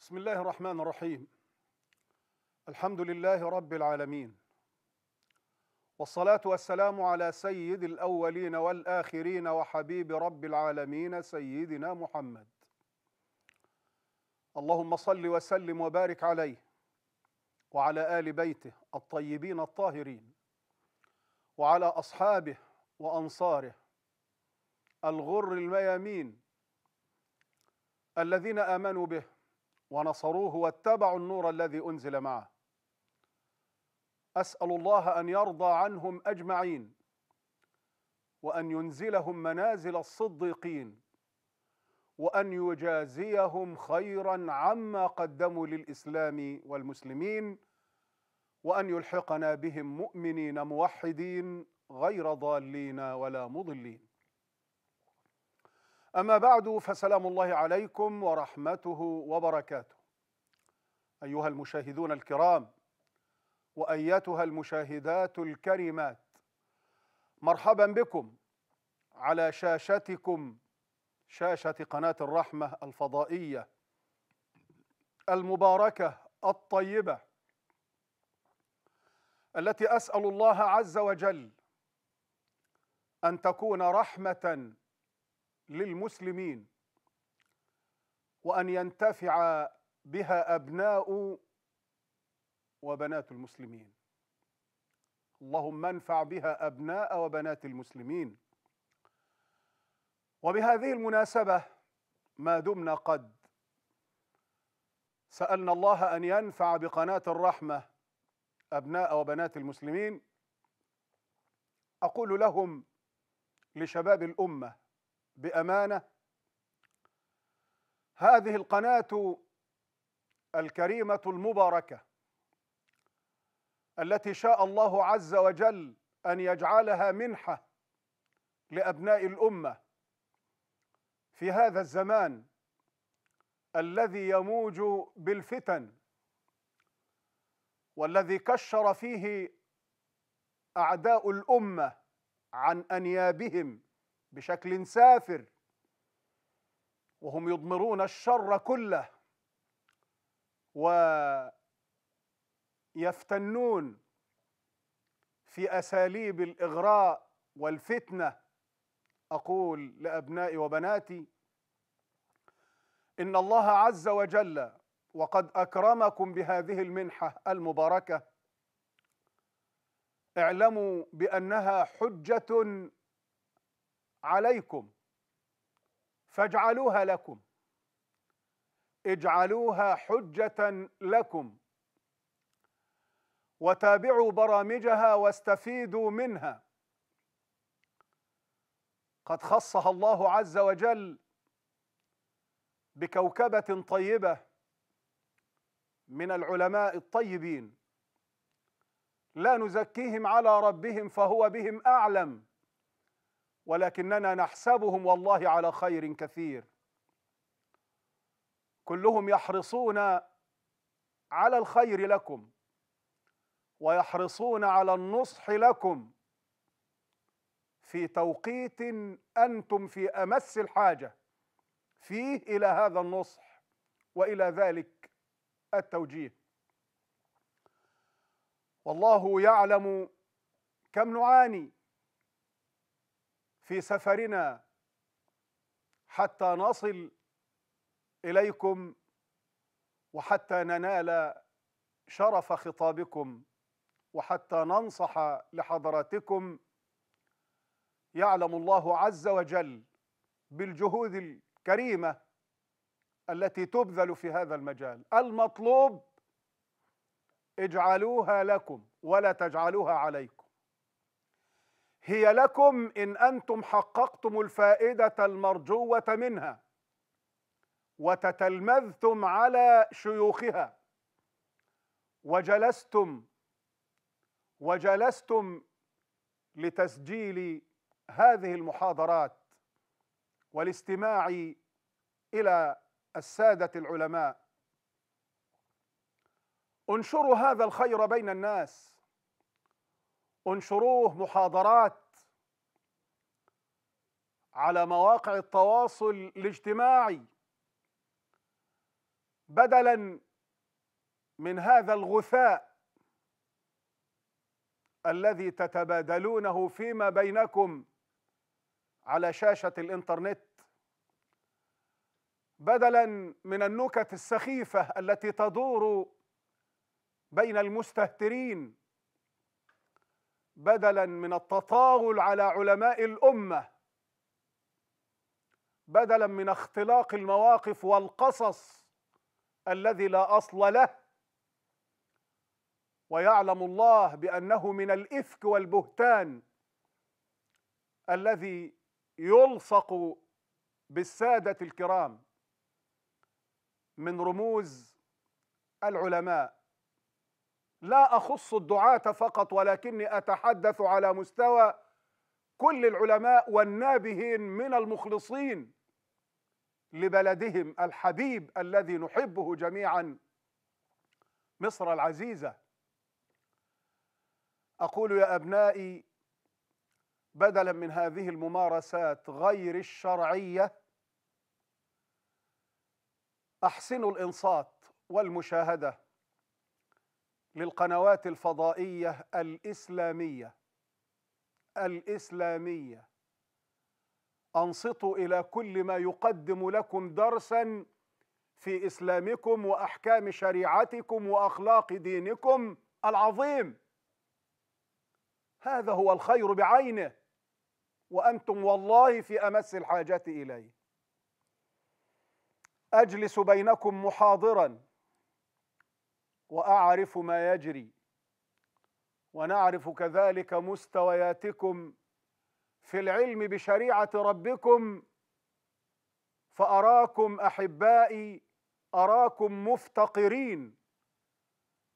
بسم الله الرحمن الرحيم الحمد لله رب العالمين والصلاه والسلام على سيد الاولين والاخرين وحبيب رب العالمين سيدنا محمد اللهم صل وسلم وبارك عليه وعلى ال بيته الطيبين الطاهرين وعلى اصحابه وانصاره الغر الميامين الذين امنوا به ونصروه واتبعوا النور الذي أنزل معه أسأل الله أن يرضى عنهم أجمعين وأن ينزلهم منازل الصديقين وأن يجازيهم خيرا عما قدموا للإسلام والمسلمين وأن يلحقنا بهم مؤمنين موحدين غير ضالين ولا مضلين أما بعد فسلام الله عليكم ورحمته وبركاته. أيها المشاهدون الكرام، وأيتها المشاهدات الكريمات، مرحبا بكم على شاشتكم شاشة قناة الرحمة الفضائية المباركة الطيبة التي أسأل الله عز وجل أن تكون رحمة للمسلمين وان ينتفع بها ابناء وبنات المسلمين اللهم انفع بها ابناء وبنات المسلمين وبهذه المناسبه ما دمنا قد سالنا الله ان ينفع بقناه الرحمه ابناء وبنات المسلمين اقول لهم لشباب الامه بأمانة هذه القناة الكريمة المباركة التي شاء الله عز وجل أن يجعلها منحة لأبناء الأمة في هذا الزمان الذي يموج بالفتن والذي كشر فيه أعداء الأمة عن أنيابهم بشكل سافر وهم يضمرون الشر كله ويفتنون في اساليب الاغراء والفتنه اقول لابنائي وبناتي ان الله عز وجل وقد اكرمكم بهذه المنحه المباركه اعلموا بانها حجه عليكم فاجعلوها لكم اجعلوها حجة لكم وتابعوا برامجها واستفيدوا منها قد خصها الله عز وجل بكوكبة طيبة من العلماء الطيبين لا نزكيهم على ربهم فهو بهم أعلم ولكننا نحسبهم والله على خير كثير كلهم يحرصون على الخير لكم ويحرصون على النصح لكم في توقيت انتم في امس الحاجه فيه الى هذا النصح والى ذلك التوجيه والله يعلم كم نعاني في سفرنا حتى نصل اليكم وحتى ننال شرف خطابكم وحتى ننصح لحضراتكم يعلم الله عز وجل بالجهود الكريمه التي تبذل في هذا المجال المطلوب اجعلوها لكم ولا تجعلوها عليكم هي لكم إن أنتم حققتم الفائدة المرجوة منها وتتلمذتم على شيوخها وجلستم وجلستم لتسجيل هذه المحاضرات والاستماع إلى السادة العلماء انشروا هذا الخير بين الناس انشروه محاضرات على مواقع التواصل الاجتماعي بدلا من هذا الغثاء الذي تتبادلونه فيما بينكم على شاشه الانترنت بدلا من النكت السخيفه التي تدور بين المستهترين بدلا من التطاول على علماء الامه بدلا من اختلاق المواقف والقصص الذي لا اصل له ويعلم الله بانه من الافك والبهتان الذي يلصق بالساده الكرام من رموز العلماء لا اخص الدعاه فقط ولكني اتحدث على مستوى كل العلماء والنابهين من المخلصين لبلدهم الحبيب الذي نحبه جميعا مصر العزيزه اقول يا ابنائي بدلا من هذه الممارسات غير الشرعيه احسنوا الانصات والمشاهده للقنوات الفضائية الإسلامية الإسلامية أنصتوا إلى كل ما يقدم لكم درسا في إسلامكم وأحكام شريعتكم وأخلاق دينكم العظيم هذا هو الخير بعينه وأنتم والله في أمس الحاجة إليه أجلس بينكم محاضراً واعرف ما يجري ونعرف كذلك مستوياتكم في العلم بشريعه ربكم فاراكم احبائي اراكم مفتقرين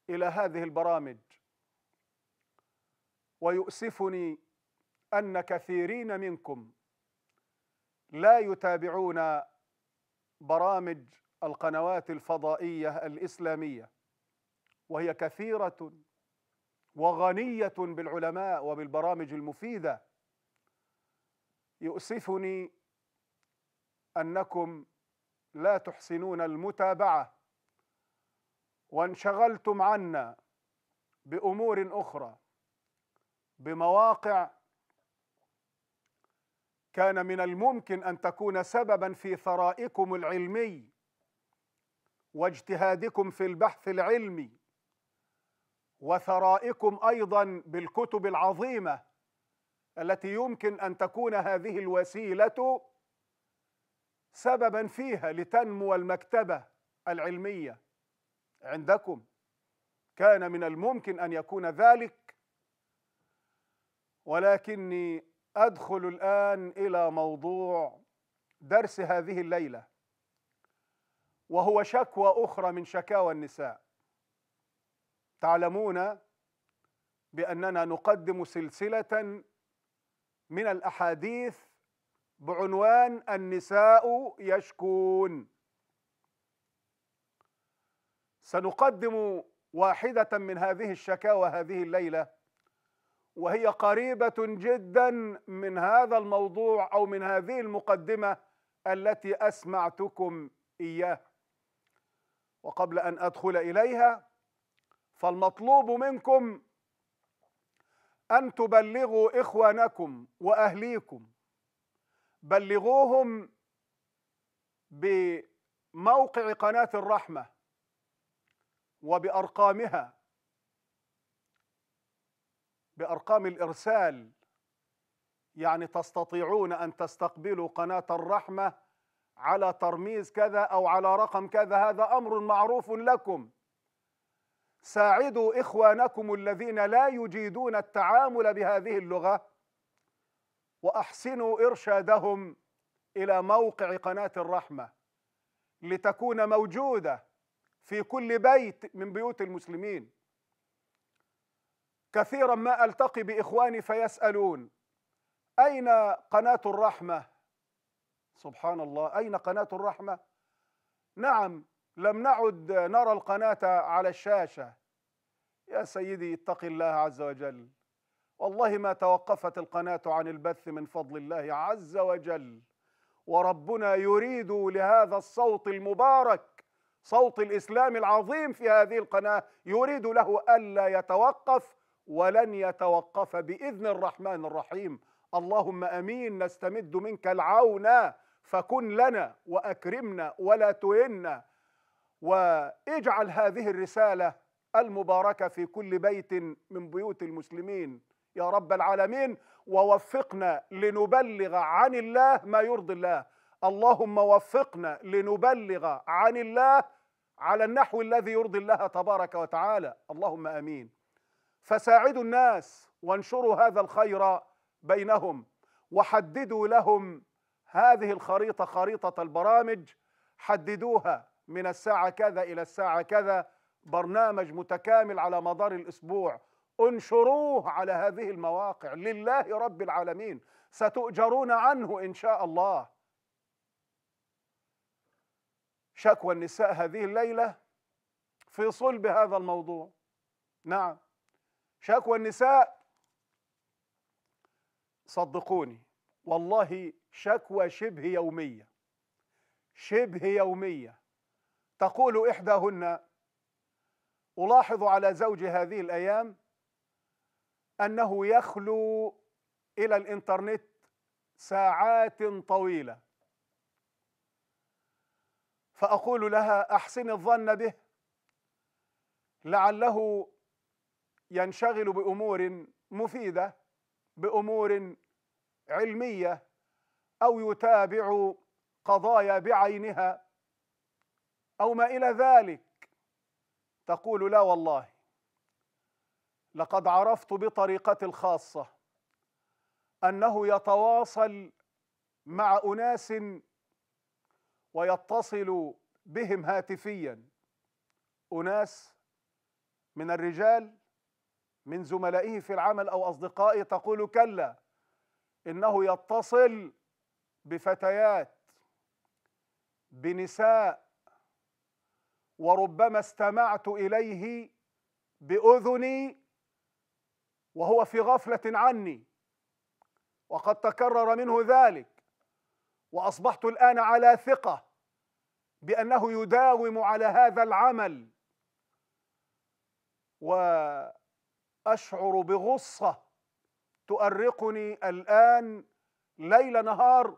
الى هذه البرامج ويؤسفني ان كثيرين منكم لا يتابعون برامج القنوات الفضائيه الاسلاميه وهي كثيرة وغنية بالعلماء وبالبرامج المفيدة يؤسفني أنكم لا تحسنون المتابعة وانشغلتم عنا بأمور أخرى بمواقع كان من الممكن أن تكون سببا في ثرائكم العلمي واجتهادكم في البحث العلمي وثرائكم ايضا بالكتب العظيمه التي يمكن ان تكون هذه الوسيله سببا فيها لتنمو المكتبه العلميه عندكم كان من الممكن ان يكون ذلك ولكني ادخل الان الى موضوع درس هذه الليله وهو شكوى اخرى من شكاوى النساء تعلمون باننا نقدم سلسله من الاحاديث بعنوان النساء يشكون سنقدم واحده من هذه الشكاوى هذه الليله وهي قريبه جدا من هذا الموضوع او من هذه المقدمه التي اسمعتكم اياه وقبل ان ادخل اليها فالمطلوب منكم أن تبلغوا إخوانكم وأهليكم بلغوهم بموقع قناة الرحمة وبأرقامها بأرقام الإرسال يعني تستطيعون أن تستقبلوا قناة الرحمة على ترميز كذا أو على رقم كذا هذا أمر معروف لكم ساعدوا إخوانكم الذين لا يجيدون التعامل بهذه اللغة وأحسنوا إرشادهم إلى موقع قناة الرحمة لتكون موجودة في كل بيت من بيوت المسلمين كثيرا ما ألتقي بإخواني فيسألون أين قناة الرحمة سبحان الله أين قناة الرحمة نعم لم نعد نرى القناة على الشاشة يا سيدي اتق الله عز وجل والله ما توقفت القناة عن البث من فضل الله عز وجل وربنا يريد لهذا الصوت المبارك صوت الإسلام العظيم في هذه القناة يريد له ألا يتوقف ولن يتوقف بإذن الرحمن الرحيم اللهم امين نستمد منك العون فكن لنا واكرمنا ولا تهنا واجعل هذه الرسالة المباركة في كل بيت من بيوت المسلمين يا رب العالمين ووفقنا لنبلغ عن الله ما يرضي الله اللهم وفقنا لنبلغ عن الله على النحو الذي يرضي الله تبارك وتعالى اللهم امين فساعدوا الناس وانشروا هذا الخير بينهم وحددوا لهم هذه الخريطه خريطه البرامج حددوها من الساعة كذا إلى الساعة كذا برنامج متكامل على مدار الأسبوع انشروه على هذه المواقع لله رب العالمين ستؤجرون عنه إن شاء الله شكوى النساء هذه الليلة في صلب هذا الموضوع نعم شكوى النساء صدقوني والله شكوى شبه يومية شبه يومية تقول إحداهن ألاحظ على زوجي هذه الأيام أنه يخلو إلى الإنترنت ساعات طويلة فأقول لها أحسن الظن به لعله ينشغل بأمور مفيدة بأمور علمية أو يتابع قضايا بعينها أو ما إلى ذلك تقول لا والله لقد عرفت بطريقتي الخاصة أنه يتواصل مع أناس ويتصل بهم هاتفيا أناس من الرجال من زملائه في العمل أو أصدقائه تقول كلا إنه يتصل بفتيات بنساء وربما استمعت اليه باذني وهو في غفله عني وقد تكرر منه ذلك واصبحت الان على ثقه بانه يداوم على هذا العمل واشعر بغصه تؤرقني الان ليل نهار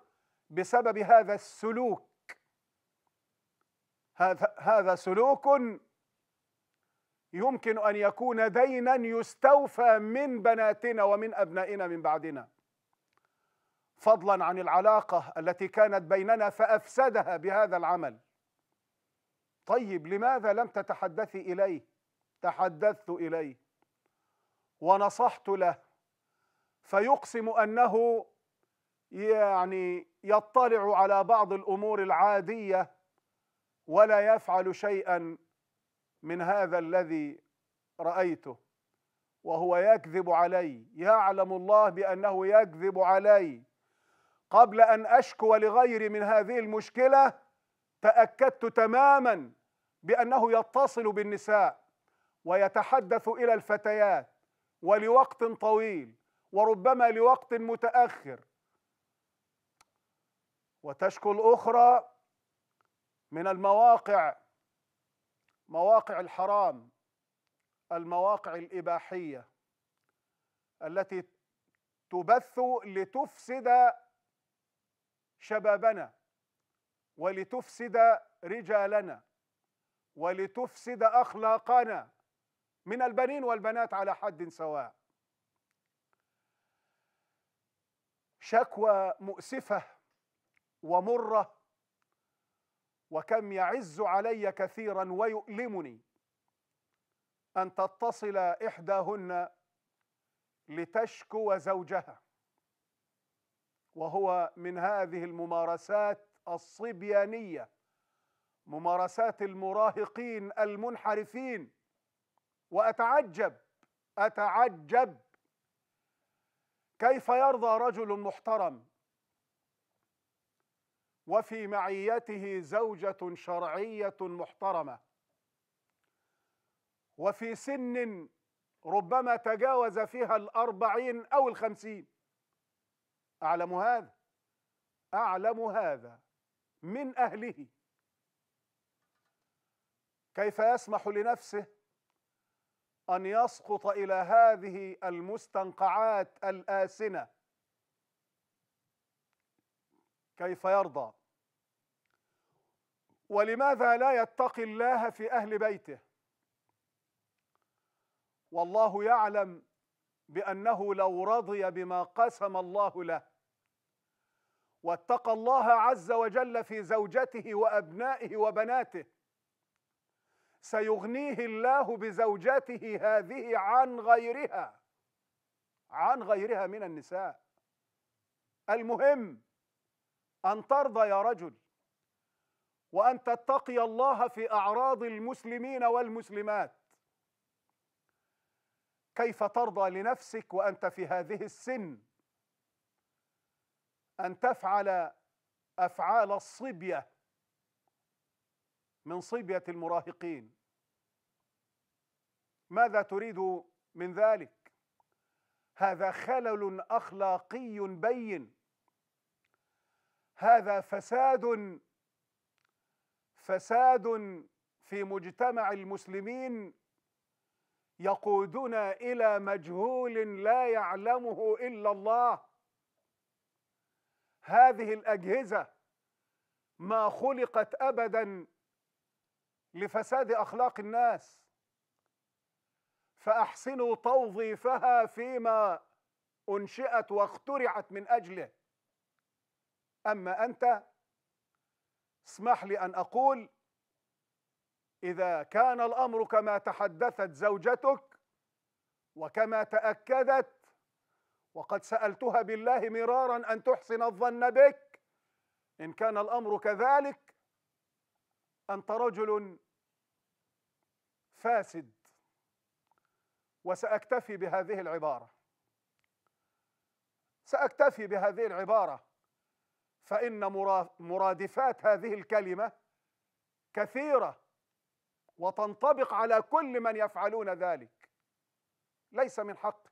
بسبب هذا السلوك هذا سلوك يمكن ان يكون دينا يستوفى من بناتنا ومن ابنائنا من بعدنا فضلا عن العلاقه التي كانت بيننا فافسدها بهذا العمل طيب لماذا لم تتحدثي اليه تحدثت اليه ونصحت له فيقسم انه يعني يطلع على بعض الامور العاديه ولا يفعل شيئا من هذا الذي رايته وهو يكذب علي يعلم الله بانه يكذب علي قبل ان اشكو لغيري من هذه المشكله تاكدت تماما بانه يتصل بالنساء ويتحدث الى الفتيات ولوقت طويل وربما لوقت متاخر وتشكو الاخرى من المواقع مواقع الحرام المواقع الاباحيه التي تبث لتفسد شبابنا ولتفسد رجالنا ولتفسد اخلاقنا من البنين والبنات على حد سواء شكوى مؤسفه ومره وكم يعز علي كثيرا ويؤلمني أن تتصل إحداهن لتشكو زوجها وهو من هذه الممارسات الصبيانية ممارسات المراهقين المنحرفين وأتعجب أتعجب كيف يرضى رجل محترم وفي معيته زوجة شرعية محترمة وفي سن ربما تجاوز فيها الأربعين أو الخمسين أعلم هذا أعلم هذا من أهله كيف يسمح لنفسه أن يسقط إلى هذه المستنقعات الآسنة كيف يرضى ولماذا لا يتقي الله في أهل بيته والله يعلم بأنه لو رضي بما قسم الله له واتقى الله عز وجل في زوجته وأبنائه وبناته سيغنيه الله بزوجته هذه عن غيرها عن غيرها من النساء المهم أن ترضى يا رجل وأن تتقي الله في أعراض المسلمين والمسلمات كيف ترضى لنفسك وأنت في هذه السن أن تفعل أفعال الصبية من صبية المراهقين ماذا تريد من ذلك هذا خلل أخلاقي بين هذا فساد فساد في مجتمع المسلمين يقودنا الى مجهول لا يعلمه الا الله هذه الاجهزه ما خلقت ابدا لفساد اخلاق الناس فاحسنوا توظيفها فيما انشئت واخترعت من اجله اما انت اسمح لي أن أقول إذا كان الأمر كما تحدثت زوجتك وكما تأكدت وقد سألتها بالله مرارا أن تحسن الظن بك إن كان الأمر كذلك أنت رجل فاسد وسأكتفي بهذه العبارة سأكتفي بهذه العبارة فإن مرادفات هذه الكلمة كثيرة وتنطبق على كل من يفعلون ذلك ليس من حقك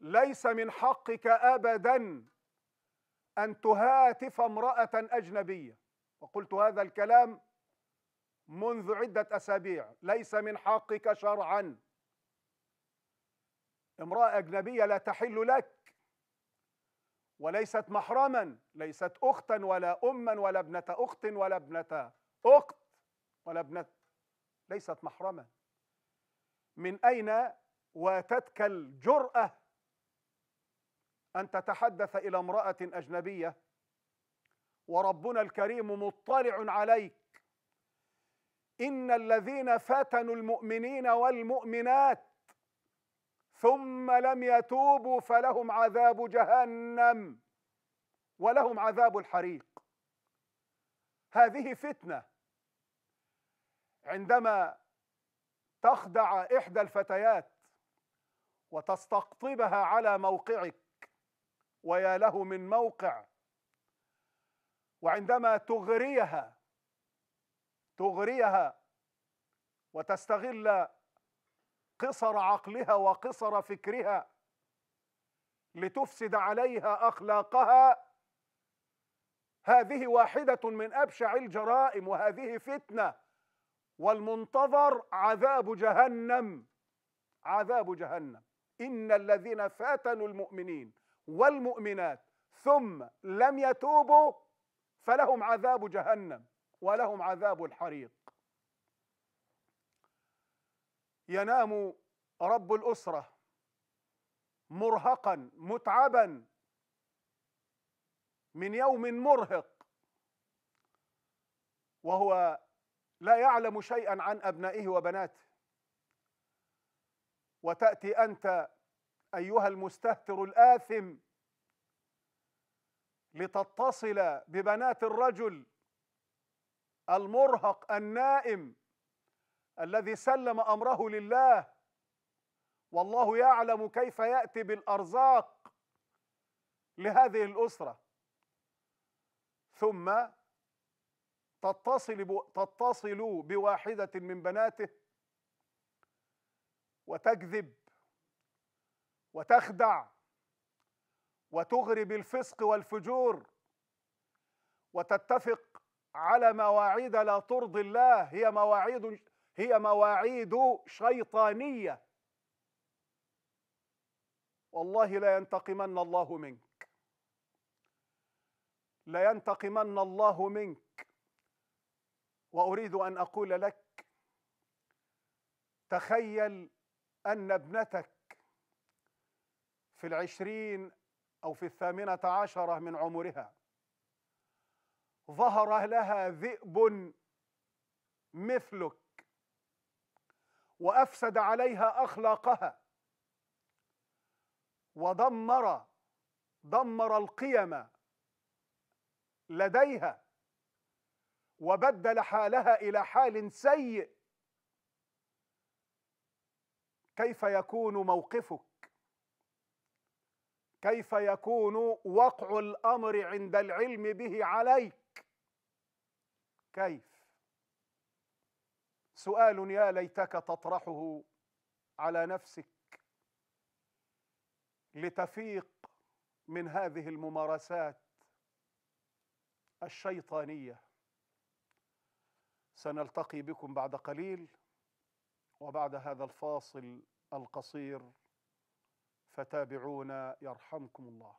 ليس من حقك أبدا أن تهاتف امرأة أجنبية وقلت هذا الكلام منذ عدة أسابيع ليس من حقك شرعا امرأة أجنبية لا تحل لك وليست محرما ليست أختا ولا أما ولا ابنة أخت ولا ابنة أخت ولا ابنة ليست محرما من أين واتتك الجرأة أن تتحدث إلى امرأة أجنبية وربنا الكريم مطلع عليك إن الذين فتنوا المؤمنين والمؤمنات ثم لم يتوبوا فلهم عذاب جهنم ولهم عذاب الحريق هذه فتنه عندما تخدع احدى الفتيات وتستقطبها على موقعك ويا له من موقع وعندما تغريها تغريها وتستغل قصر عقلها وقصر فكرها لتفسد عليها اخلاقها هذه واحده من ابشع الجرائم وهذه فتنه والمنتظر عذاب جهنم عذاب جهنم ان الذين فاتنوا المؤمنين والمؤمنات ثم لم يتوبوا فلهم عذاب جهنم ولهم عذاب الحريق ينام رب الاسره مرهقا متعبا من يوم مرهق وهو لا يعلم شيئا عن ابنائه وبناته وتاتي انت ايها المستهتر الاثم لتتصل ببنات الرجل المرهق النائم الذي سلم امره لله والله يعلم كيف ياتي بالارزاق لهذه الاسره ثم تتصل تتصل بواحده من بناته وتكذب وتخدع وتغري بالفسق والفجور وتتفق على مواعيد لا ترضي الله هي مواعيد هي مواعيد شيطانية والله لا ينتقمن الله منك لا ينتقمن الله منك وأريد أن أقول لك تخيل أن ابنتك في العشرين أو في الثامنة عشرة من عمرها ظهر لها ذئب مثلك وافسد عليها اخلاقها ودمر دمر القيم لديها وبدل حالها الى حال سيء كيف يكون موقفك كيف يكون وقع الامر عند العلم به عليك كيف سؤال يا ليتك تطرحه على نفسك لتفيق من هذه الممارسات الشيطانيه سنلتقي بكم بعد قليل وبعد هذا الفاصل القصير فتابعونا يرحمكم الله